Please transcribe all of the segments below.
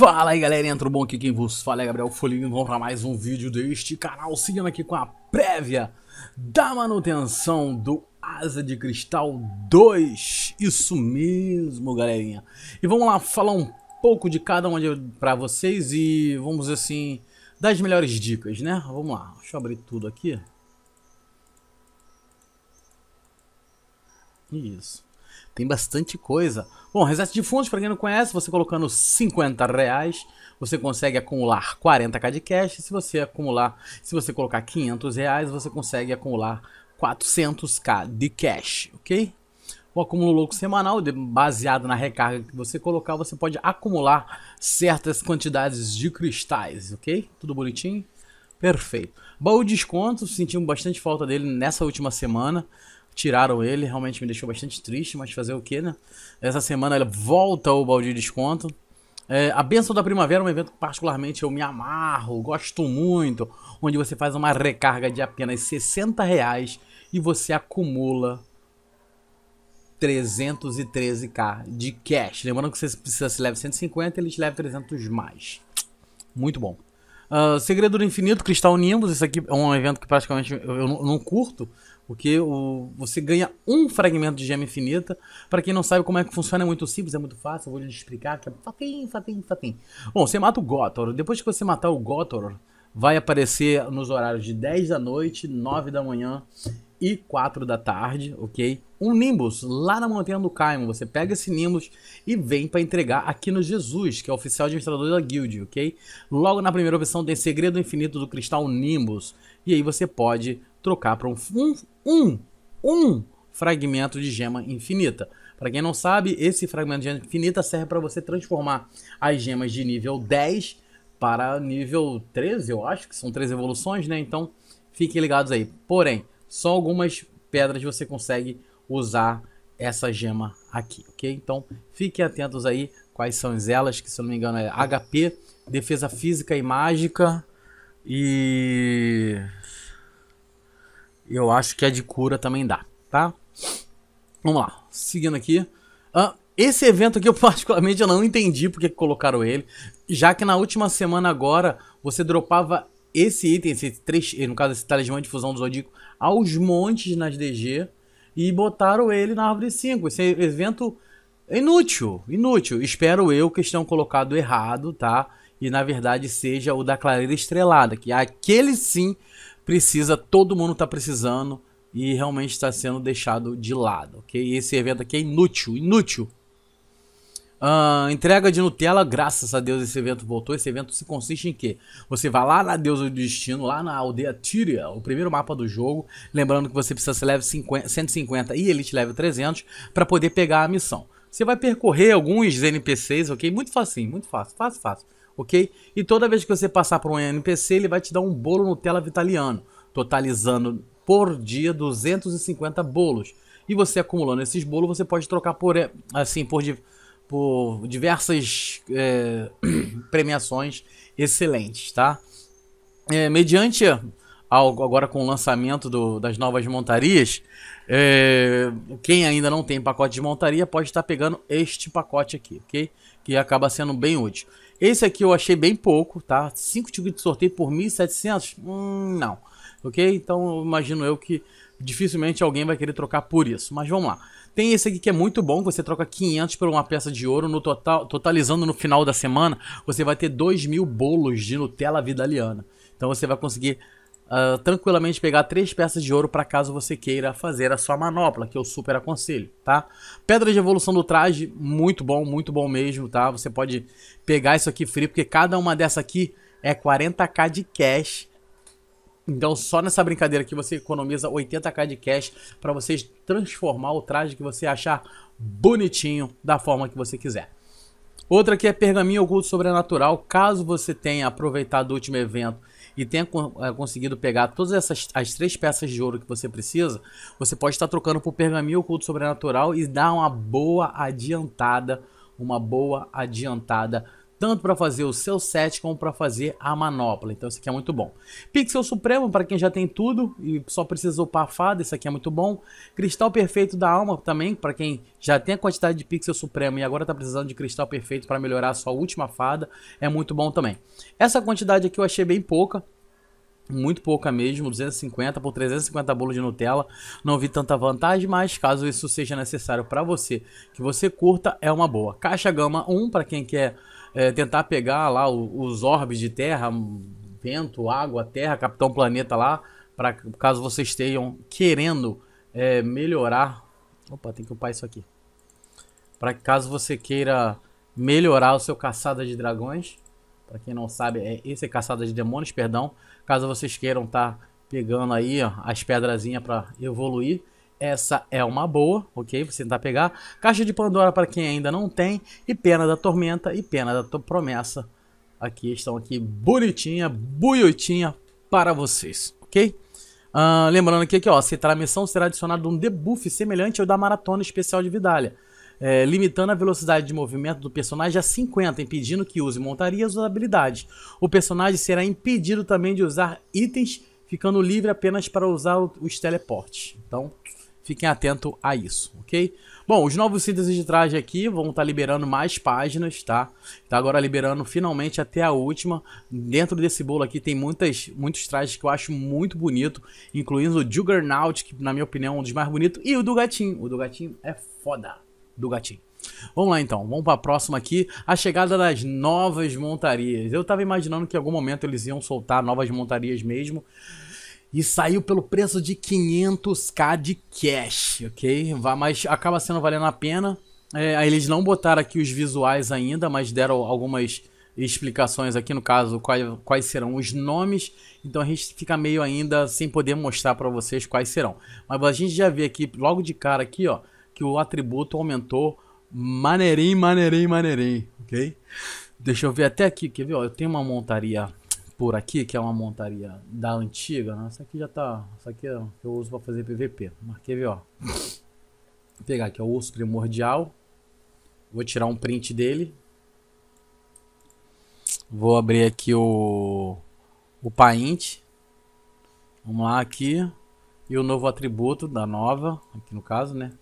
Fala aí galerinha, tudo bom? Aqui quem vos fala é Gabriel Folini, vamos para mais um vídeo deste canal, seguindo aqui com a prévia da manutenção do Asa de Cristal 2, isso mesmo galerinha. E vamos lá falar um pouco de cada um para vocês e vamos assim, das melhores dicas, né? Vamos lá, deixa eu abrir tudo aqui. Isso tem bastante coisa. Bom, reset de fundos, para quem não conhece, você colocando 50 reais, você consegue acumular 40k de cash. Se você acumular, se você colocar 500 reais, você consegue acumular 400k de cash, ok? O acúmulo louco semanal, baseado na recarga que você colocar, você pode acumular certas quantidades de cristais, ok? Tudo bonitinho? Perfeito. Baú de desconto, sentimos bastante falta dele nessa última semana tiraram ele, realmente me deixou bastante triste, mas fazer o que, né? Essa semana ele volta o balde de desconto. É, a Benção da Primavera é um evento que particularmente eu me amarro, gosto muito, onde você faz uma recarga de apenas 60 reais e você acumula 313k de cash. Lembrando que você precisa se leve 150, ele te leva 300 mais. Muito bom. Uh, Segredo do Infinito, Cristal Nimbus, isso aqui é um evento que praticamente eu, eu não curto, porque o, você ganha um fragmento de gema infinita. Para quem não sabe como é que funciona, é muito simples, é muito fácil. Eu vou lhe explicar que é fatim fatim Bom, você mata o Gotor. Depois que você matar o Gotor, vai aparecer nos horários de 10 da noite, 9 da manhã e 4 da tarde, ok? um Nimbus lá na Montanha do Caimo. Você pega esse Nimbus e vem para entregar aqui no Jesus, que é o oficial administrador da guild, ok? Logo na primeira opção tem Segredo Infinito do Cristal Nimbus. E aí você pode trocar para um, um, um, um fragmento de gema infinita. Para quem não sabe, esse fragmento de gema infinita serve para você transformar as gemas de nível 10 para nível 13, eu acho que são 13 evoluções, né? Então, fiquem ligados aí. Porém, só algumas pedras você consegue usar essa gema aqui, ok? Então fiquem atentos aí quais são elas, que se eu não me engano é HP, defesa física e mágica e eu acho que a de cura também dá, tá? Vamos lá, seguindo aqui. Ah, esse evento aqui eu particularmente eu não entendi porque colocaram ele, já que na última semana agora você dropava esse item, esse 3, no caso esse talismã de fusão do Zodíaco, aos montes nas DG, e botaram ele na árvore 5. Esse evento inútil, inútil. Espero eu que estão colocado errado, tá? E na verdade seja o da clareira estrelada, que aquele sim precisa, todo mundo tá precisando e realmente está sendo deixado de lado, ok? Esse evento aqui é inútil, inútil. Uh, entrega de Nutella, graças a Deus esse evento voltou. Esse evento se consiste em que você vai lá na Deusa do Destino, lá na aldeia Tyria, o primeiro mapa do jogo. Lembrando que você precisa ser level 50, 150 e Elite level 300 para poder pegar a missão. Você vai percorrer alguns NPCs, ok? Muito fácil, muito fácil, fácil, fácil, ok? E toda vez que você passar por um NPC, ele vai te dar um bolo Nutella Vitaliano, totalizando por dia 250 bolos. E você acumulando esses bolos, você pode trocar por, eh, assim, por por diversas é, premiações excelentes, tá? É, mediante ao, agora com o lançamento do, das novas montarias, é, quem ainda não tem pacote de montaria pode estar pegando este pacote aqui, ok? Que acaba sendo bem útil. Esse aqui eu achei bem pouco, tá? 5 tickets de sorteio por 1.700? Hum, não. Ok? Então imagino eu que dificilmente alguém vai querer trocar por isso, mas vamos lá. Tem esse aqui que é muito bom, você troca 500 por uma peça de ouro, no total, totalizando no final da semana, você vai ter 2 mil bolos de Nutella Vidaliana. Então você vai conseguir uh, tranquilamente pegar três peças de ouro para caso você queira fazer a sua manopla, que eu super aconselho, tá? Pedra de evolução do traje, muito bom, muito bom mesmo, tá? Você pode pegar isso aqui free, porque cada uma dessa aqui é 40k de cash então, só nessa brincadeira aqui você economiza 80k de cash para você transformar o traje que você achar bonitinho da forma que você quiser. Outra aqui é Pergaminho Oculto Sobrenatural. Caso você tenha aproveitado o último evento e tenha eh, conseguido pegar todas essas as três peças de ouro que você precisa, você pode estar trocando por Pergaminho Oculto Sobrenatural e dar uma boa adiantada, uma boa adiantada tanto para fazer o seu set como para fazer a manopla. Então isso aqui é muito bom. Pixel Supremo para quem já tem tudo e só precisa upar a fada, isso aqui é muito bom. Cristal Perfeito da Alma também para quem já tem a quantidade de Pixel Supremo e agora está precisando de Cristal Perfeito para melhorar a sua última fada, é muito bom também. Essa quantidade aqui eu achei bem pouca, muito pouca mesmo, 250 por 350 bolos de Nutella. Não vi tanta vantagem, mas caso isso seja necessário para você, que você curta, é uma boa. Caixa Gama 1 para quem quer é, tentar pegar lá os orbes de terra, vento, água, terra, Capitão Planeta lá, para caso vocês estejam querendo é, melhorar. Opa, tem que upar isso aqui. Para caso você queira melhorar o seu caçada de dragões, para quem não sabe, é esse é caçada de demônios, perdão. Caso vocês queiram estar tá pegando aí ó, as pedrazinhas para evoluir essa é uma boa, ok? Você tentar pegar. Caixa de Pandora para quem ainda não tem. E Pena da Tormenta e Pena da Promessa. Aqui estão aqui bonitinha, buiotinha para vocês, ok? Uh, lembrando aqui que ó, entrar a missão será adicionado um debuff semelhante ao da Maratona Especial de Vidalha. É, limitando a velocidade de movimento do personagem a 50, impedindo que use montarias ou habilidades. O personagem será impedido também de usar itens, ficando livre apenas para usar os teleportes. Então, Fiquem atentos a isso, ok? Bom, os novos sínteses de traje aqui vão estar tá liberando mais páginas, tá? Tá agora liberando finalmente até a última. Dentro desse bolo aqui tem muitas, muitos trajes que eu acho muito bonito, incluindo o Juggernaut, que na minha opinião é um dos mais bonitos, e o do gatinho. O do gatinho é foda, do gatinho. Vamos lá então, vamos para a próxima aqui, a chegada das novas montarias. Eu estava imaginando que em algum momento eles iam soltar novas montarias mesmo, e saiu pelo preço de 500k de cash, ok? Mas acaba sendo valendo a pena. É, eles não botaram aqui os visuais ainda, mas deram algumas explicações aqui, no caso, quais, quais serão os nomes. Então a gente fica meio ainda sem poder mostrar para vocês quais serão. Mas a gente já vê aqui, logo de cara aqui, ó, que o atributo aumentou maneirinho, maneirinho, maneirinho, ok? Deixa eu ver até aqui, quer ver? Ó, eu tenho uma montaria por aqui, que é uma montaria da antiga, né? Essa aqui já tá. Essa aqui é que eu uso para fazer PVP. Marquei ver, ó. Vou pegar aqui, ó, o urso primordial. Vou tirar um print dele. Vou abrir aqui o. O Paint. Vamos lá aqui. E o novo atributo da nova, aqui no caso, né?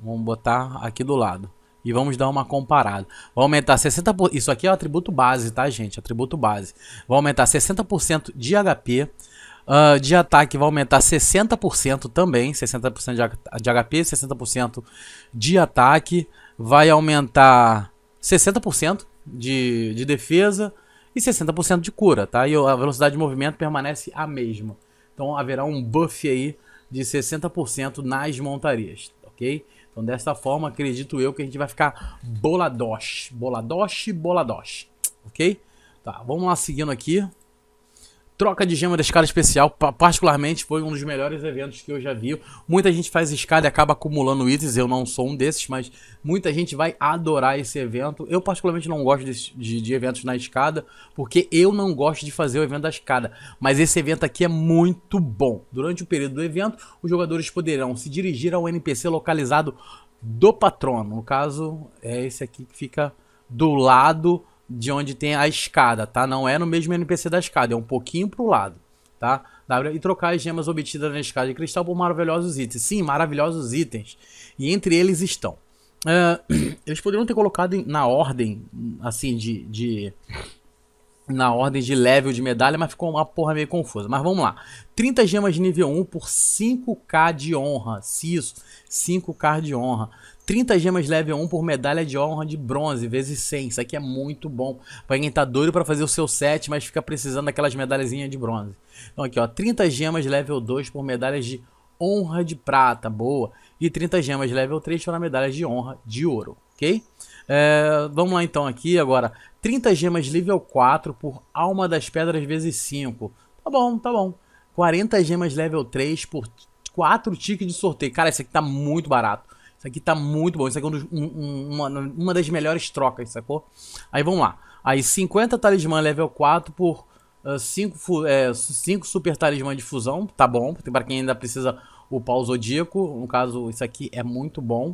Vamos botar aqui do lado e vamos dar uma comparada. Vai aumentar 60%. Isso aqui é o atributo base, tá, gente? Atributo base. Vai aumentar 60% de HP. Uh, ah, de ataque vai aumentar 60% também. 60% de HP, 60% de ataque. Vai aumentar 60% de, de defesa e 60% de cura, tá? E a velocidade de movimento permanece a mesma. Então haverá um buff aí de 60% nas montarias, ok? Então, dessa forma, acredito eu que a gente vai ficar boladosh. Boladosh, boladosh. Ok? Tá, vamos lá seguindo aqui. Troca de gema da escada especial, particularmente, foi um dos melhores eventos que eu já vi. Muita gente faz escada e acaba acumulando itens, eu não sou um desses, mas muita gente vai adorar esse evento. Eu, particularmente, não gosto de, de, de eventos na escada, porque eu não gosto de fazer o evento da escada. Mas esse evento aqui é muito bom. Durante o período do evento, os jogadores poderão se dirigir ao NPC localizado do patrono. No caso, é esse aqui que fica do lado de onde tem a escada, tá? Não é no mesmo NPC da escada, é um pouquinho pro lado, tá? E trocar as gemas obtidas na escada de cristal por maravilhosos itens. Sim, maravilhosos itens. E entre eles estão. Uh, eles poderiam ter colocado na ordem, assim, de, de na ordem de level de medalha, mas ficou uma porra meio confusa. Mas vamos lá. 30 gemas de nível 1 por 5k de honra. Se isso, 5k de honra. 30 gemas level 1 por medalha de honra de bronze, vezes 100. Isso aqui é muito bom. Pra quem tá doido pra fazer o seu set, mas fica precisando daquelas medalhazinhas de bronze. Então aqui, ó. 30 gemas level 2 por medalha de honra de prata, boa. E 30 gemas level 3 para medalha de honra de ouro, ok? É, vamos lá então aqui agora. 30 gemas level 4 por alma das pedras vezes 5. Tá bom, tá bom. 40 gemas level 3 por 4 tickets de sorteio. Cara, esse aqui tá muito barato. Isso aqui tá muito bom. Isso aqui é um dos, um, um, uma, uma das melhores trocas, sacou? Aí vamos lá. Aí 50 talismã level 4 por 5 uh, ah, é, cinco super talismã de fusão. Tá bom. Para quem ainda precisa upar o Zodíaco. No caso, isso aqui é muito bom.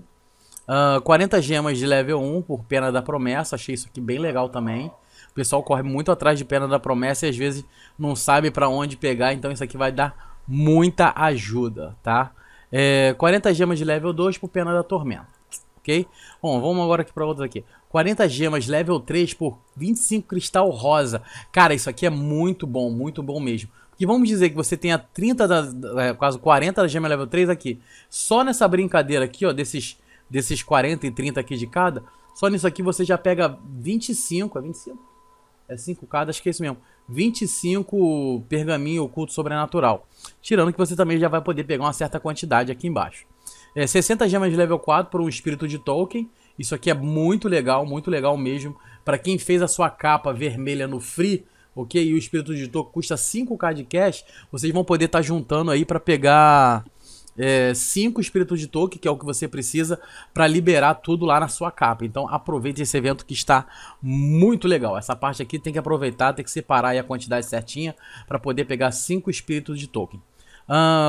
Uh, ah, 40 gemas de level 1 por Pena da Promessa. Achei isso aqui bem legal também. O pessoal corre muito atrás de Pena da Promessa e às vezes não sabe para onde pegar. Então isso aqui vai dar muita ajuda, tá? É, 40 gemas de level 2 por Pena da Tormenta, ok? Bom, vamos agora aqui para outra aqui. 40 gemas level 3 por 25 cristal rosa. Cara, isso aqui é muito bom, muito bom mesmo. E vamos dizer que você tenha 30, da, da, é, quase 40 da gema level 3 aqui. Só nessa brincadeira aqui, ó, desses, desses 40 e 30 aqui de cada, só nisso aqui você já pega 25, é 25? É 5 cada, acho que é isso mesmo. 25 pergaminho oculto sobrenatural. Tirando que você também já vai poder pegar uma certa quantidade aqui embaixo. É, 60 gemas de level 4 para um espírito de Tolkien. Isso aqui é muito legal, muito legal mesmo. Para quem fez a sua capa vermelha no free, ok? E o espírito de Tolkien custa 5k de cash, vocês vão poder estar tá juntando aí para pegar é, cinco espíritos de Token que é o que você precisa para liberar tudo lá na sua capa. Então aproveite esse evento que está muito legal. Essa parte aqui tem que aproveitar, tem que separar a quantidade certinha para poder pegar cinco espíritos de token.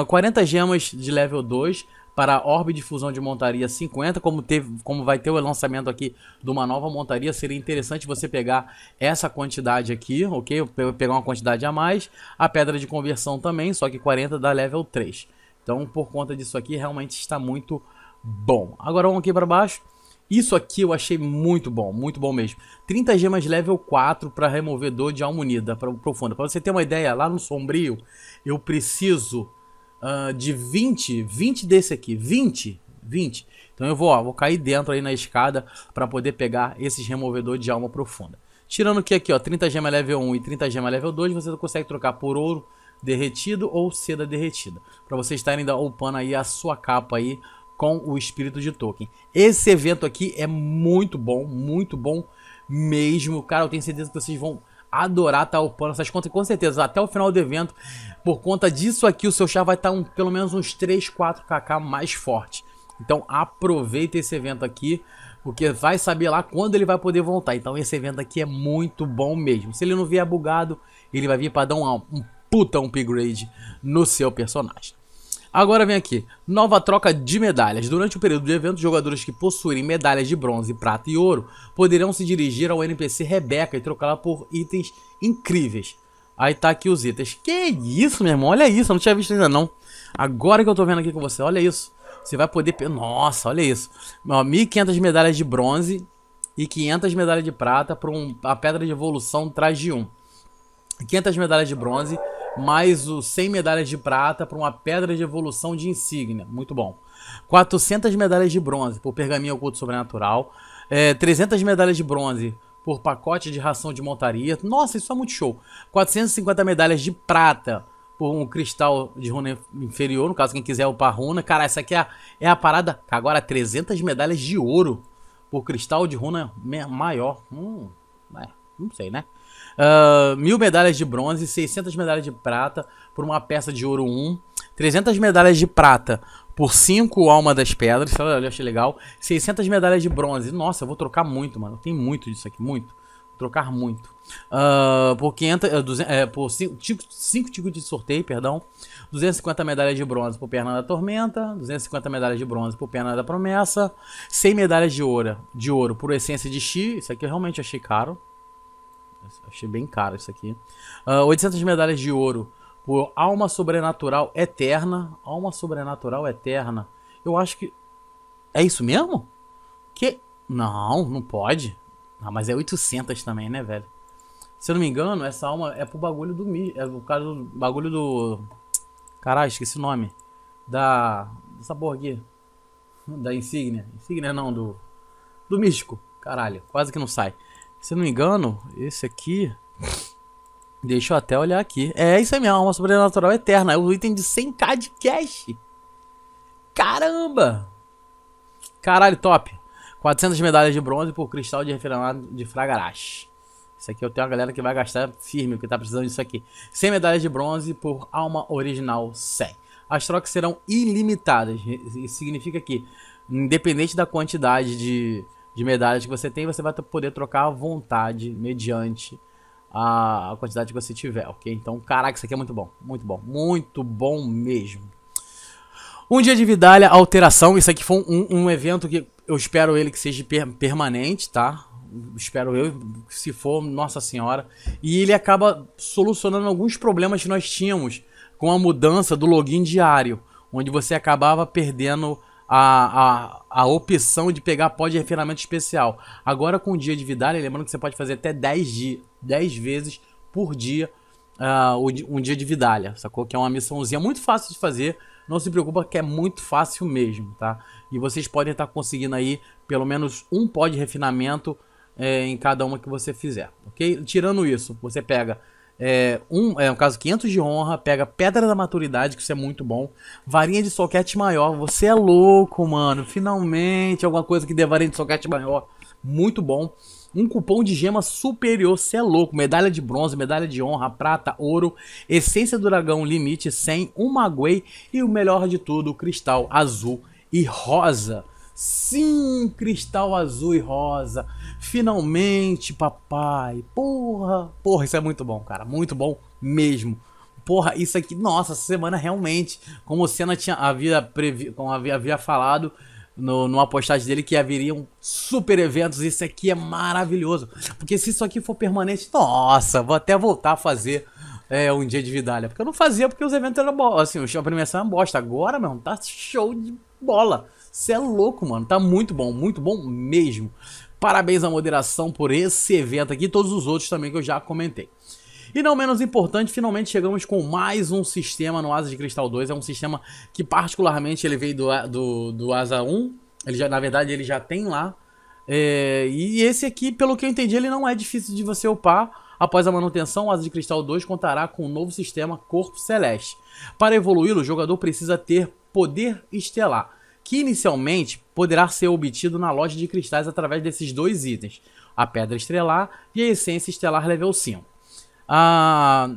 Uh, 40 gemas de level 2 para orbe de fusão de montaria 50, como, teve, como vai ter o lançamento aqui de uma nova montaria, seria interessante você pegar essa quantidade aqui, ok? Pegar uma quantidade a mais, a pedra de conversão também, só que 40 da level 3. Então, por conta disso aqui, realmente está muito bom. Agora vamos aqui para baixo. Isso aqui eu achei muito bom, muito bom mesmo. 30 gemas level 4 para removedor de alma unida pra, profunda. Para você ter uma ideia, lá no sombrio eu preciso uh, de 20, 20 desse aqui, 20, 20. Então eu vou, ó, vou cair dentro aí na escada para poder pegar esses removedor de alma profunda. Tirando que aqui, ó, 30 gemas level 1 e 30 gemas level 2, você consegue trocar por ouro derretido ou seda derretida, para você estarem ainda upando aí a sua capa aí com o espírito de Tolkien. Esse evento aqui é muito bom, muito bom mesmo, cara, eu tenho certeza que vocês vão adorar estar tá upando essas contas, com certeza, até o final do evento, por conta disso aqui, o seu chá vai estar tá um, pelo menos uns 3, 4kk mais forte. Então aproveita esse evento aqui, porque vai saber lá quando ele vai poder voltar. Então esse evento aqui é muito bom mesmo. Se ele não vier bugado, ele vai vir para dar um, um puta um upgrade no seu personagem. Agora vem aqui, nova troca de medalhas. Durante o período do evento, jogadores que possuírem medalhas de bronze, prata e ouro poderão se dirigir ao NPC Rebeca e trocá-la por itens incríveis. Aí tá aqui os itens. Que isso, meu irmão? Olha isso, eu não tinha visto ainda não. Agora que eu tô vendo aqui com você, olha isso. Você vai poder... Nossa, olha isso. 1.500 medalhas de bronze e 500 medalhas de prata para um... a pedra de evolução traz de 1. 500 medalhas de bronze mais o 100 medalhas de prata para uma pedra de evolução de insígnia. Muito bom. 400 medalhas de bronze por pergaminho oculto sobrenatural. É, 300 medalhas de bronze por pacote de ração de montaria. Nossa, isso é muito show. 450 medalhas de prata por um cristal de runa inferior, no caso quem quiser upar runa. Cara, essa aqui é a, é a parada. Agora 300 medalhas de ouro por cristal de runa maior. Hum, é, não sei, né? uh, mil medalhas de bronze, 600 medalhas de prata por uma peça de ouro 1, 300 medalhas de prata por 5 alma das pedras, olha, achei legal, 600 medalhas de bronze, nossa, eu vou trocar muito, mano, tem muito disso aqui, muito, vou trocar muito. Uh, por 500, 200, é, por 5 tipo, tipos de sorteio, perdão, 250 medalhas de bronze por Perna da Tormenta, 250 medalhas de bronze por Perna da Promessa, 100 medalhas de ouro, de ouro por Essência de Chi, isso aqui eu realmente achei caro, Achei bem caro isso aqui. Uh, ah, 800 medalhas de ouro por Alma Sobrenatural Eterna. Alma Sobrenatural Eterna. Eu acho que. É isso mesmo? Que. Não, não pode. Ah, mas é 800 também, né, velho? Se eu não me engano, essa alma é pro bagulho do. É o causa do bagulho do. Caralho, esqueci o nome. Da. Dessa porra aqui. Da insígnia. Insígnia não, do. Do místico. Caralho, quase que não sai. Se não me engano, esse aqui... Deixa eu até olhar aqui. É, isso é minha alma sobrenatural eterna. É o item de 100k de cash. Caramba! Caralho, top. 400 medalhas de bronze por cristal de refinamento de Fragarash. Isso aqui eu tenho uma galera que vai gastar firme, porque tá precisando disso aqui. 100 medalhas de bronze por alma original 100. As trocas serão ilimitadas. Isso significa que, independente da quantidade de de medalhas que você tem, você vai poder trocar à vontade, mediante a quantidade que você tiver, ok? Então, caraca, isso aqui é muito bom, muito bom, muito bom mesmo. Um dia de Vidalha, alteração, isso aqui foi um, um evento que eu espero ele que seja per permanente, tá? Espero eu, se for, nossa senhora. E ele acaba solucionando alguns problemas que nós tínhamos com a mudança do login diário, onde você acabava perdendo a, a, a opção de pegar pó de refinamento especial. Agora com o dia de Vidalha, lembrando que você pode fazer até 10, dia, 10 vezes por dia uh, um dia de Vidalha, sacou? Que é uma missãozinha muito fácil de fazer. Não se preocupa que é muito fácil mesmo, tá? E vocês podem estar tá conseguindo aí pelo menos um pó de refinamento é, em cada uma que você fizer, ok? Tirando isso, você pega é, um, é um caso 500 de honra, pega Pedra da Maturidade, que isso é muito bom. Varinha de soquete maior, você é louco, mano. Finalmente alguma coisa que dê varinha de soquete maior. Muito bom. Um cupom de gema superior, você é louco. Medalha de bronze, medalha de honra, prata, ouro, essência do dragão limite 100, uma magui e o melhor de tudo, cristal azul e rosa. Sim, cristal azul e rosa. Finalmente, papai. Porra, porra, isso é muito bom, cara. Muito bom mesmo. Porra, isso aqui, nossa, essa semana realmente, como o Senna tinha, havia, previ, como havia, havia falado no, numa postagem dele, que haveriam super eventos, isso aqui é maravilhoso. Porque se isso aqui for permanente, nossa, vou até voltar a fazer é, um dia de vidalha. Porque eu não fazia porque os eventos eram, assim, a premiação é bosta. Agora, meu, tá show de bola. Você é louco, mano. Tá muito bom, muito bom mesmo. Parabéns à moderação por esse evento aqui e todos os outros também que eu já comentei. E não menos importante, finalmente chegamos com mais um sistema no Asa de Cristal 2. É um sistema que particularmente ele veio do, do, do Asa 1. Ele já, na verdade, ele já tem lá. É, e esse aqui, pelo que eu entendi, ele não é difícil de você upar. Após a manutenção, o Asa de Cristal 2 contará com o um novo sistema Corpo Celeste. Para evoluí-lo, o jogador precisa ter poder estelar que inicialmente poderá ser obtido na loja de cristais através desses dois itens, a Pedra Estelar e a Essência Estelar Level 5. A,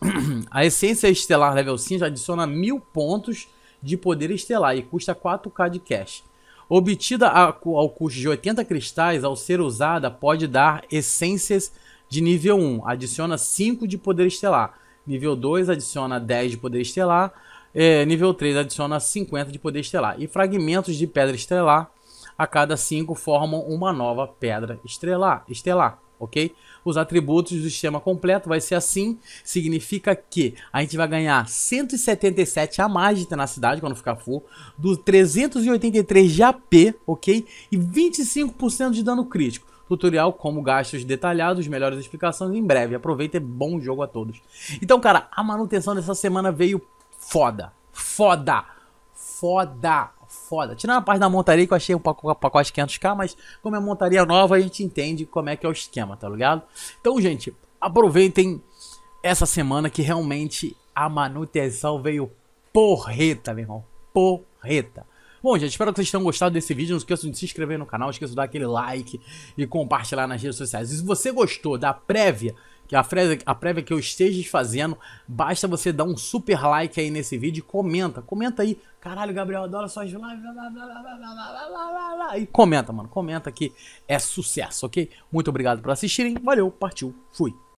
a Essência Estelar Level 5 adiciona mil pontos de poder estelar e custa 4k de cash. Obtida ao custo de 80 cristais, ao ser usada, pode dar essências de nível 1, adiciona 5 de poder estelar. Nível 2 adiciona 10 de poder estelar. É, nível 3 adiciona 50 de poder estelar. E fragmentos de pedra estelar a cada 5 formam uma nova pedra estelar, estelar, ok? Os atributos do sistema completo vai ser assim, significa que a gente vai ganhar 177 a mais de tenacidade quando ficar full, do 383 de AP, ok? E 25% de dano crítico. Tutorial como gastos detalhados, melhores explicações em breve. Aproveita e é bom jogo a todos. Então, cara, a manutenção dessa semana veio foda. Foda. Foda. Foda. Tirando a parte da montaria que eu achei um pacote 500k, mas como é montaria nova, a gente entende como é que é o esquema, tá ligado? Então, gente, aproveitem essa semana que realmente a manutenção veio porreta, meu irmão. Porreta. Bom, gente, espero que vocês tenham gostado desse vídeo. Não esqueçam de se inscrever no canal, esqueça esqueçam de dar aquele like e compartilhar nas redes sociais. E se você gostou da prévia que a prévia, a prévia que eu esteja fazendo, basta você dar um super like aí nesse vídeo e comenta. Comenta aí. Caralho, Gabriel, adora suas lives. E comenta, mano. Comenta que é sucesso, ok? Muito obrigado por assistirem. Valeu, partiu, fui.